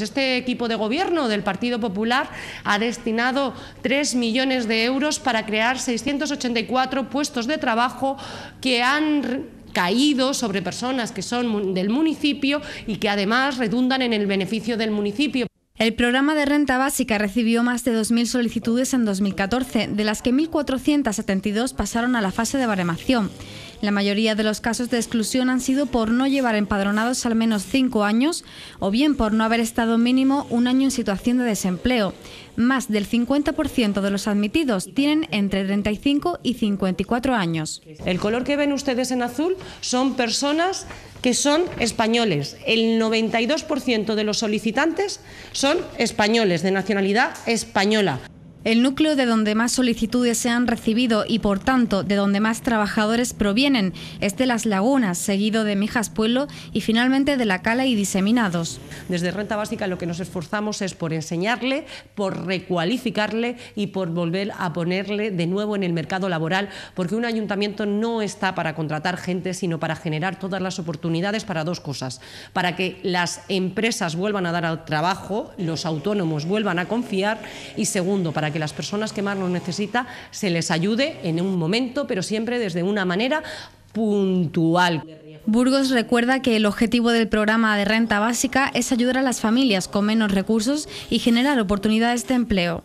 Este equipo de gobierno del Partido Popular ha destinado 3 millones de euros para crear 684 puestos de trabajo que han caído sobre personas que son del municipio y que además redundan en el beneficio del municipio. El programa de renta básica recibió más de 2.000 solicitudes en 2014, de las que 1.472 pasaron a la fase de baremación. La mayoría de los casos de exclusión han sido por no llevar empadronados al menos cinco años o bien por no haber estado mínimo un año en situación de desempleo. Más del 50% de los admitidos tienen entre 35 y 54 años. El color que ven ustedes en azul son personas que son españoles. El 92% de los solicitantes son españoles, de nacionalidad española. El núcleo de donde más solicitudes se han recibido y por tanto de donde más trabajadores provienen es de Las Lagunas, seguido de Mijas Pueblo y finalmente de La Cala y Diseminados. Desde Renta Básica lo que nos esforzamos es por enseñarle, por recualificarle y por volver a ponerle de nuevo en el mercado laboral, porque un ayuntamiento no está para contratar gente, sino para generar todas las oportunidades para dos cosas, para que las empresas vuelvan a dar al trabajo, los autónomos vuelvan a confiar y segundo, para que las personas que más lo necesitan se les ayude en un momento, pero siempre desde una manera puntual. Burgos recuerda que el objetivo del programa de renta básica es ayudar a las familias con menos recursos y generar oportunidades de empleo.